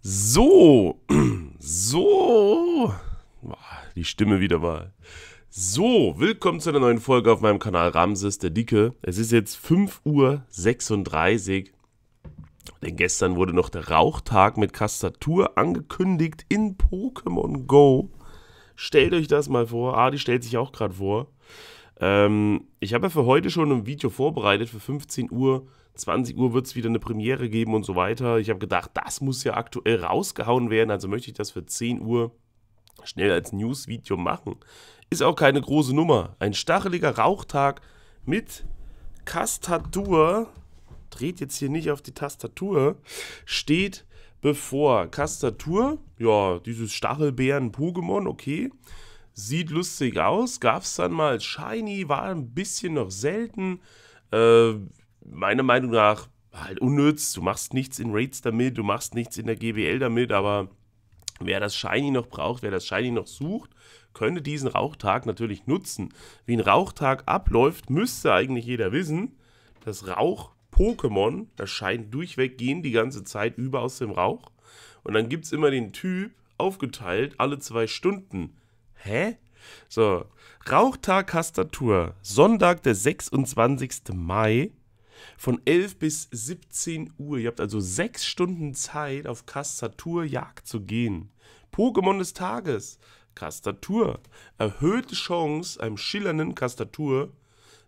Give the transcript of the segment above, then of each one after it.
So, so, die Stimme wieder mal. So, willkommen zu einer neuen Folge auf meinem Kanal Ramses der Dicke. Es ist jetzt 5.36 Uhr, denn gestern wurde noch der Rauchtag mit Kastatur angekündigt in Pokémon Go. Stellt euch das mal vor. Adi stellt sich auch gerade vor. Ähm, ich habe ja für heute schon ein Video vorbereitet für 15 Uhr. 20 Uhr wird es wieder eine Premiere geben und so weiter. Ich habe gedacht, das muss ja aktuell rausgehauen werden, also möchte ich das für 10 Uhr schnell als News-Video machen. Ist auch keine große Nummer. Ein stacheliger Rauchtag mit Kastatur, dreht jetzt hier nicht auf die Tastatur, steht bevor. Kastatur, ja, dieses Stachelbeeren-Pokémon, okay. Sieht lustig aus, gab es dann mal Shiny, war ein bisschen noch selten. Äh, meiner Meinung nach halt unnütz, du machst nichts in Raids damit, du machst nichts in der GWL damit, aber wer das Shiny noch braucht, wer das Shiny noch sucht, könnte diesen Rauchtag natürlich nutzen. Wie ein Rauchtag abläuft, müsste eigentlich jeder wissen. dass Rauch-Pokémon erscheint durchweg, gehen die ganze Zeit über aus dem Rauch. Und dann gibt es immer den Typ, aufgeteilt, alle zwei Stunden Hä? So, Rauchtag Kastatur, Sonntag, der 26. Mai von 11 bis 17 Uhr. Ihr habt also sechs Stunden Zeit, auf Kastaturjagd zu gehen. Pokémon des Tages, Kastatur. Erhöhte Chance, einem schillernden Kastatur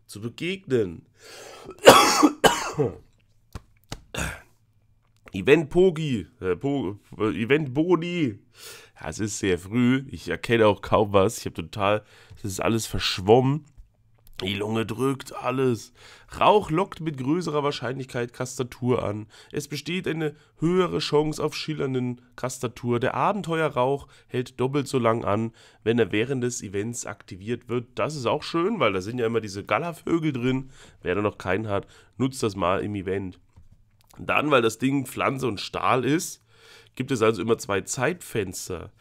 zu begegnen. Event Pogi, äh, po, äh, Event Boni, ja, es ist sehr früh. Ich erkenne auch kaum was. Ich habe total, es ist alles verschwommen. Die Lunge drückt alles. Rauch lockt mit größerer Wahrscheinlichkeit Kastatur an. Es besteht eine höhere Chance auf schillernden Kastatur. Der Abenteuerrauch hält doppelt so lang an, wenn er während des Events aktiviert wird. Das ist auch schön, weil da sind ja immer diese Gallervögel drin. Wer da noch keinen hat, nutzt das mal im Event. Dann, weil das Ding Pflanze und Stahl ist, gibt es also immer zwei Zeitfenster.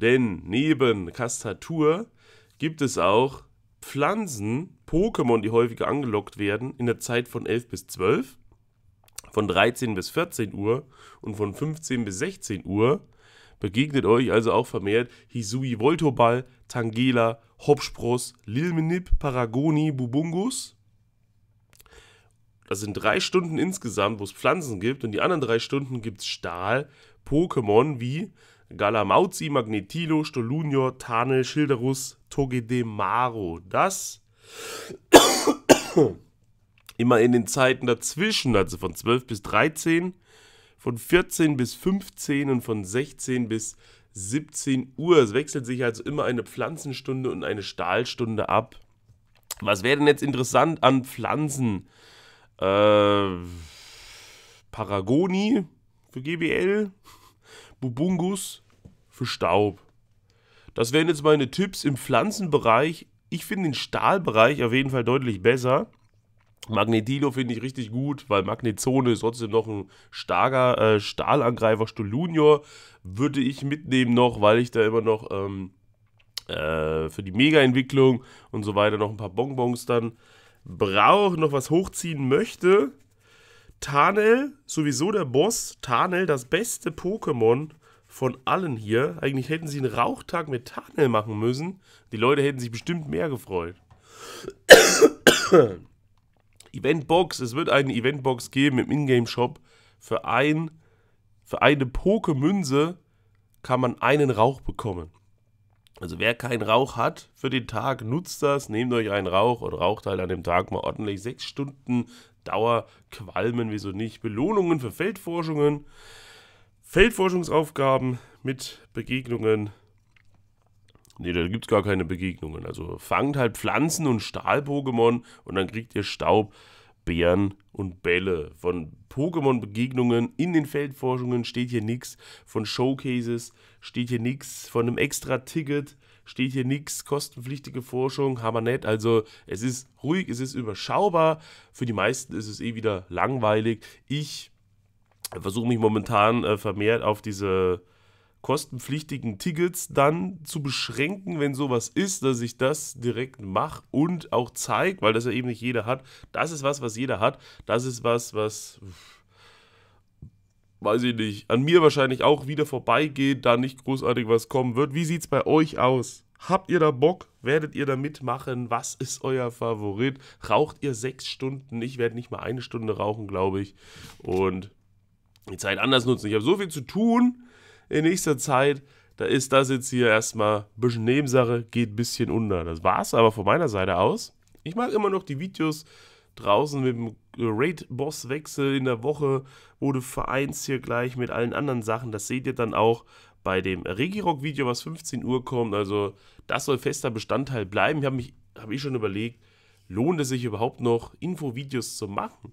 Denn neben Kastatur gibt es auch Pflanzen, Pokémon, die häufiger angelockt werden, in der Zeit von 11 bis 12, von 13 bis 14 Uhr und von 15 bis 16 Uhr. Begegnet euch also auch vermehrt Hisui Voltoball, Tangela, Hopspross, Lilmenip, Paragoni, Bubungus, das sind drei Stunden insgesamt, wo es Pflanzen gibt und die anderen drei Stunden gibt es Stahl, Pokémon wie Galamauzi, Magnetilo, Stolunior, Tane, Schilderus, Togedemaro. Das immer in den Zeiten dazwischen, also von 12 bis 13, von 14 bis 15 und von 16 bis 17 Uhr. Es wechselt sich also immer eine Pflanzenstunde und eine Stahlstunde ab. Was wäre denn jetzt interessant an Pflanzen? Äh, Paragoni für GBL. Bubungus für Staub. Das wären jetzt meine Tipps im Pflanzenbereich. Ich finde den Stahlbereich auf jeden Fall deutlich besser. Magnetilo finde ich richtig gut, weil Magnezone ist trotzdem noch ein starker äh, Stahlangreifer. Stolunior würde ich mitnehmen noch, weil ich da immer noch ähm, äh, für die Mega-Entwicklung und so weiter noch ein paar Bonbons dann braucht, noch was hochziehen möchte, Tarnel, sowieso der Boss, Tarnel, das beste Pokémon von allen hier. Eigentlich hätten sie einen Rauchtag mit Tarnel machen müssen. Die Leute hätten sich bestimmt mehr gefreut. Eventbox, es wird eine Eventbox geben im Ingame-Shop. Für, ein, für eine poke kann man einen Rauch bekommen. Also wer keinen Rauch hat für den Tag, nutzt das, nehmt euch einen Rauch und raucht halt an dem Tag mal ordentlich sechs Stunden Dauer, Qualmen, wieso nicht, Belohnungen für Feldforschungen, Feldforschungsaufgaben mit Begegnungen. Ne, da gibt es gar keine Begegnungen. Also fangt halt Pflanzen und Stahl-Pokémon und dann kriegt ihr Staub, Bären und Bälle von Pokémon-Begegnungen, in den Feldforschungen steht hier nichts von Showcases, steht hier nichts von einem extra Ticket, steht hier nichts, kostenpflichtige Forschung, hammer nett. Also es ist ruhig, es ist überschaubar. Für die meisten ist es eh wieder langweilig. Ich versuche mich momentan äh, vermehrt auf diese kostenpflichtigen Tickets dann zu beschränken, wenn sowas ist, dass ich das direkt mache und auch zeige, weil das ja eben nicht jeder hat. Das ist was, was jeder hat. Das ist was, was, weiß ich nicht, an mir wahrscheinlich auch wieder vorbeigeht, da nicht großartig was kommen wird. Wie sieht es bei euch aus? Habt ihr da Bock? Werdet ihr da mitmachen? Was ist euer Favorit? Raucht ihr sechs Stunden? Ich werde nicht mal eine Stunde rauchen, glaube ich. Und die Zeit anders nutzen. Ich habe so viel zu tun in nächster Zeit. Da ist das jetzt hier erstmal ein bisschen Nebensache, geht ein bisschen unter. Das war's aber von meiner Seite aus. Ich mag immer noch die Videos draußen mit dem Raid-Boss-Wechsel in der Woche, wo du vereinst hier gleich mit allen anderen Sachen. Das seht ihr dann auch bei dem Regirock-Video, was 15 Uhr kommt. Also das soll fester Bestandteil bleiben. Ich habe mich, habe ich schon überlegt, lohnt es sich überhaupt noch, Infovideos zu machen?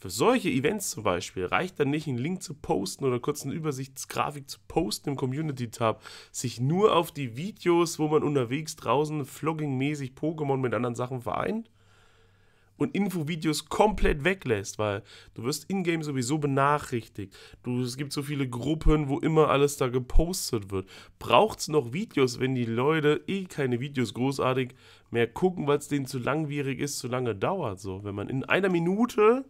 Für solche Events zum Beispiel reicht dann nicht, einen Link zu posten oder kurz eine Übersichtsgrafik zu posten im Community-Tab, sich nur auf die Videos, wo man unterwegs draußen vlogging-mäßig Pokémon mit anderen Sachen vereint und Infovideos komplett weglässt, weil du wirst in-game sowieso benachrichtigt. Du, es gibt so viele Gruppen, wo immer alles da gepostet wird. Braucht es noch Videos, wenn die Leute eh keine Videos großartig mehr gucken, weil es denen zu langwierig ist, zu lange dauert? So, wenn man in einer Minute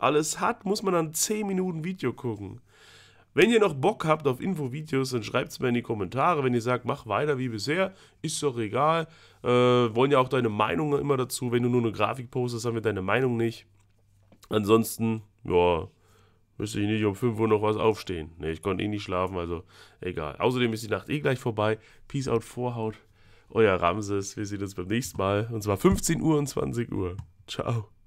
alles hat, muss man dann 10 Minuten Video gucken. Wenn ihr noch Bock habt auf Infovideos, dann schreibt es mir in die Kommentare. Wenn ihr sagt, mach weiter wie bisher, ist doch egal. Äh, wollen ja auch deine Meinung immer dazu. Wenn du nur eine Grafik postest, haben wir deine Meinung nicht. Ansonsten, ja, müsste ich nicht um 5 Uhr noch was aufstehen. Ne, ich konnte eh nicht schlafen, also egal. Außerdem ist die Nacht eh gleich vorbei. Peace out, Vorhaut. Euer Ramses. Wir sehen uns beim nächsten Mal. Und zwar 15 Uhr und 20 Uhr. Ciao.